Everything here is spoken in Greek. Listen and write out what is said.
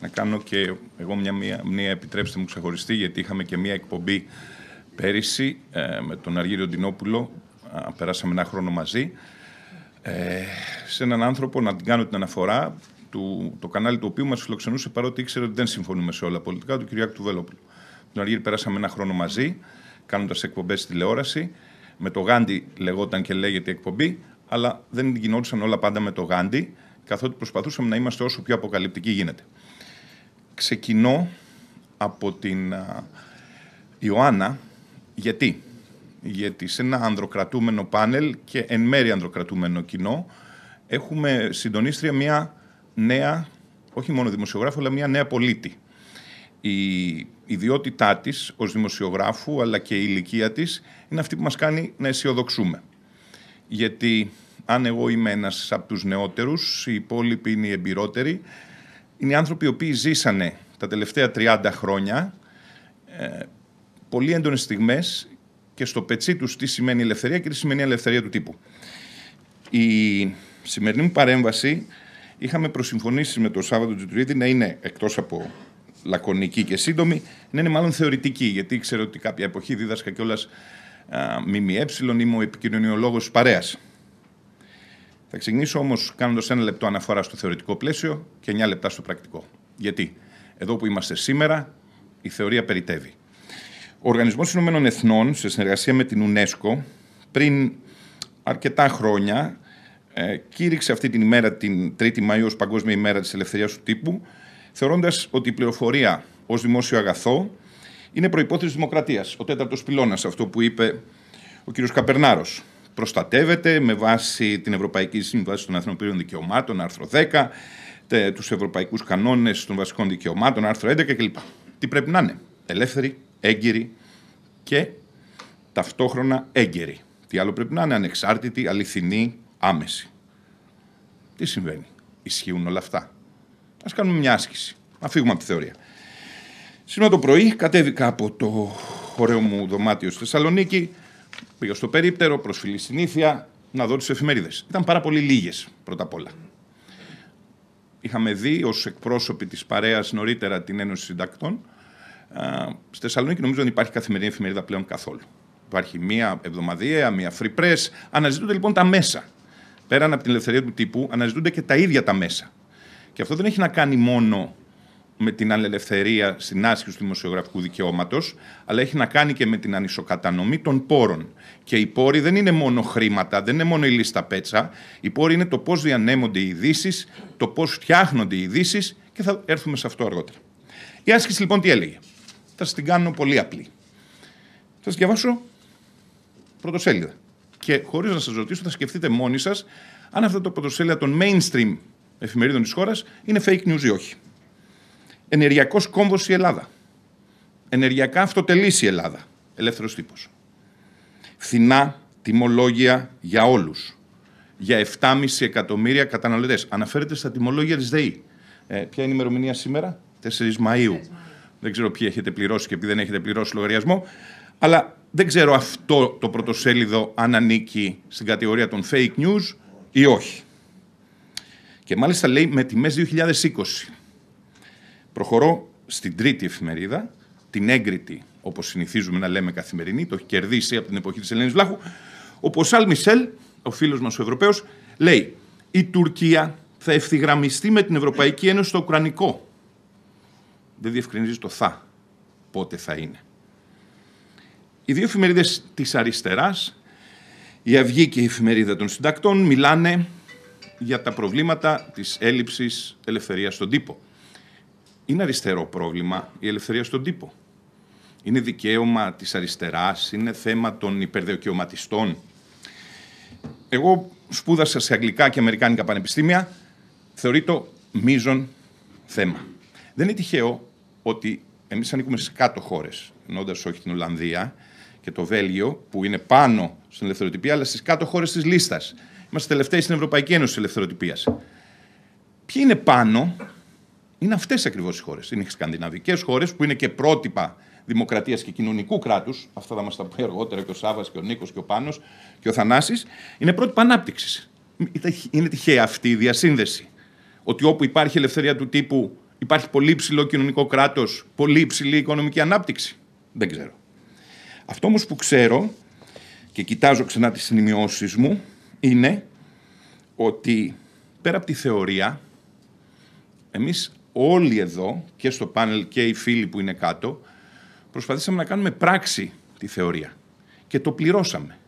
να κάνω και εγώ μια μία, μία επιτρέψτε μου ξεχωριστή, γιατί είχαμε και μια εκπομπή πέρυσι ε, με τον Αργύριο Ντινόπουλο, περάσαμε ένα χρόνο μαζί, ε, σε έναν άνθρωπο να την κάνω την αναφορά, του, το κανάλι του οποίου μας φιλοξενούσε παρότι ήξερε ότι δεν συμφωνούμε σε όλα πολιτικά, του Κυριάκου του Βελόπουλου. Τον Αργύριο περάσαμε ένα χρόνο μαζί, κάνοντας εκπομπές στη τηλεόραση, με το Γάντι λεγόταν και λέγεται εκπομπή, αλλά δεν γινόντουσαν όλα πάντα με το Γάντι, καθότι προσπαθούσαμε να είμαστε όσο πιο αποκαλυπτικοί γίνεται ξεκινώ από την Ιωάννα. Γιατί? Γιατί σε ένα ανδροκρατούμενο πάνελ και εν μέρει ανδροκρατούμενο κοινό έχουμε συντονίστρια μια νέα, όχι μόνο δημοσιογράφο, αλλά μια νέα πολίτη. Η ιδιότητά της ως δημοσιογράφου, αλλά και η ηλικία της, είναι αυτή που μας κάνει να αισιοδοξούμε. Γιατί αν εγώ είμαι ένας από τους νεότερους, οι υπόλοιποι είναι οι εμπειρότεροι, είναι οι άνθρωποι οι οποίοι ζήσανε τα τελευταία 30 χρόνια ε, πολύ έντονες στιγμές, και στο πετσί τους τι σημαίνει ελευθερία και τι σημαίνει ελευθερία του τύπου. Η σημερινή μου παρέμβαση είχαμε προσυμφωνήσει με το Σάββατο Τζουτουρίδη να είναι εκτός από λακωνική και σύντομη, να είναι μάλλον θεωρητική, γιατί ξέρω ότι κάποια εποχή δίδασκα κιόλας ΜΜΕ, είμαι ο επικοινωνιολόγος παρέας θα ξεκινήσω όμως κάνοντας ένα λεπτό αναφορά στο θεωρητικό πλαίσιο και εννιά λεπτά στο πρακτικό. Γιατί εδώ που είμαστε σήμερα, η θεωρία περιτεύει. Ο Οργανισμός Ηνωμένων Εθνών, σε συνεργασία με την UNESCO, πριν αρκετά χρόνια, ε, κήρυξε αυτή την ημέρα, την 3η Μαΐου, ως Παγκόσμια ημέρα της ελευθερίας του τύπου, θεωρώντας ότι η πληροφορία ως δημόσιο του τυπου θεωρώντα είναι ω δημοσιο αγαθο ειναι προπόθεση δημοκρατίας. Ο τέταρτος πυλώνας, αυτό που είπε ο κ. Καπερνάρος προστατεύεται με βάση την Ευρωπαϊκή Σύμβαση των Ανθρωπίνων Δικαιωμάτων, άρθρο 10, τους Ευρωπαϊκούς Κανόνες των Βασικών Δικαιωμάτων, άρθρο 11 κλπ. Τι πρέπει να είναι. Ελεύθερη, έγκυρη και ταυτόχρονα έγκαιρη. Τι άλλο πρέπει να είναι. Ανεξάρτητη, αληθινή, άμεση. Τι συμβαίνει. Ισχύουν όλα αυτά. Ας κάνουμε μια άσκηση. Να φύγουμε από τη θεωρία. Σήμερα το πρωί κατέβηκα από το ωραίο μου δωμάτιο στη Θεσσαλονίκη Πήγα στο περίπτερο, προσφυλή συνήθεια, να δω τις εφημερίδες. Ήταν πάρα πολύ λίγες πρώτα απ' όλα. Είχαμε δει ως εκπρόσωποι της παρέας νωρίτερα την Ένωση Συντακτών. Στη Θεσσαλονίκη νομίζω ότι υπάρχει καθημερινή εφημερίδα πλέον καθόλου. Υπάρχει μία εβδομαδιαία, μία free press. Αναζητούνται λοιπόν τα μέσα. Πέραν από την ελευθερία του τύπου, αναζητούνται και τα ίδια τα μέσα. Και αυτό δεν έχει να κάνει μόνο με την ανελευθερία στην άσκηση του δημοσιογραφικού δικαιώματος, αλλά έχει να κάνει και με την ανισοκατανομή των πόρων. Και οι πόροι δεν είναι μόνο χρήματα, δεν είναι μόνο η λίστα πέτσα. Οι πόροι είναι το πώς διανέμονται οι ειδήσεις, το πώς φτιάχνονται οι ειδήσεις και θα έρθουμε σε αυτό αργότερα. Η άσκηση λοιπόν τι έλεγε. Θα σας την κάνω πολύ απλή. Θα σας διαβάσω πρωτοσέλιδα. Και χωρίς να σας ρωτήσω, θα σκεφτείτε μόνοι σας αν αυτά τα πρωτοσέλιδα των mainstream εφημερίδων της χώρας είναι fake news ή όχι ενεργειακός κόμβος η Ελλάδα. Ενεργειακά αυτοτελής η Ελλάδα. Ελεύθερος τύπος. Φθηνά τιμολόγια για όλους. Για 7,5 εκατομμύρια καταναλωτές. Αναφέρεται στα τιμολόγια της ΔΕΗ. Ε, ποια είναι η ημερομηνία σήμερα, 4 Μαου. Δεν ξέρω ποιοι έχετε πληρώσει και ποιοι δεν έχετε πληρώσει λογαριασμό. Αλλά δεν ξέρω αυτό το πρωτοσέλιδο αν ανήκει στην κατηγορία των fake news ή όχι. Και μάλιστα λέει με τιμές 2020. Προχωρώ στην τρίτη εφημερίδα, την έγκριτη, όπως συνηθίζουμε να λέμε καθημερινή, το έχει κερδίσει από την εποχή της Ελένης Βλάχου, όπου ο Σαλ Μισελ, ο φίλος μας ο Ευρωπαίος, λέει: Η Τουρκία θα ευθυγραμμιστεί με την Ευρωπαϊκή Ένωση στο Ουκρανικό. Δεν διευκρινίζει το θα, πότε θα είναι. Οι δύο εφημερίδες της αριστεράς, η Αυγή και η εφημερίδα των συντακτών, μιλάνε για τα προβλήματα της έλλειψης ελευθερίας στον τύπο είναι αριστερό πρόβλημα η ελευθερία στον τύπο. Είναι δικαίωμα της αριστεράς, είναι θέμα των υπερδιοκαιωματιστών. Εγώ σπούδασα σε αγγλικά και αμερικάνικα πανεπιστήμια, θεωρεί το μείζον θέμα. Δεν είναι τυχαίο ότι εμείς ανήκουμε σε κάτω χώρες, ενώντα όχι την Ολλανδία και το Βέλγιο, που είναι πάνω στην ελευθεροτυπία, αλλά στις κάτω χώρες της λίστας. Είμαστε τελευταίοι στην Ευρωπαϊκή Ένωση ελευθεροτυπίας. Ποιοι είναι πάνω, είναι αυτές ακριβώς οι χώρες. Είναι οι σκανδιναβικές χώρες που είναι και πρότυπα δημοκρατίας και κοινωνικού κράτους. Αυτά θα μας τα πει αργότερα και ο Σάβα και ο Νίκος και ο Πάνος και ο Θανάσης. Είναι πρότυπα ανάπτυξης. Είναι τυχαία αυτή η διασύνδεση. Ότι όπου υπάρχει ελευθερία του τύπου υπάρχει πολύ ψηλό κοινωνικό κράτος, πολύ ψηλή οικονομική ανάπτυξη. Δεν ξέρω. Αυτό όμως που ξέρω και κοιτάζω ξανά τις σημειώσεις μου είναι ότι πέρα από τη θεωρία εμείς όλοι εδώ και στο πάνελ και οι φίλοι που είναι κάτω προσπαθήσαμε να κάνουμε πράξη τη θεωρία και το πληρώσαμε.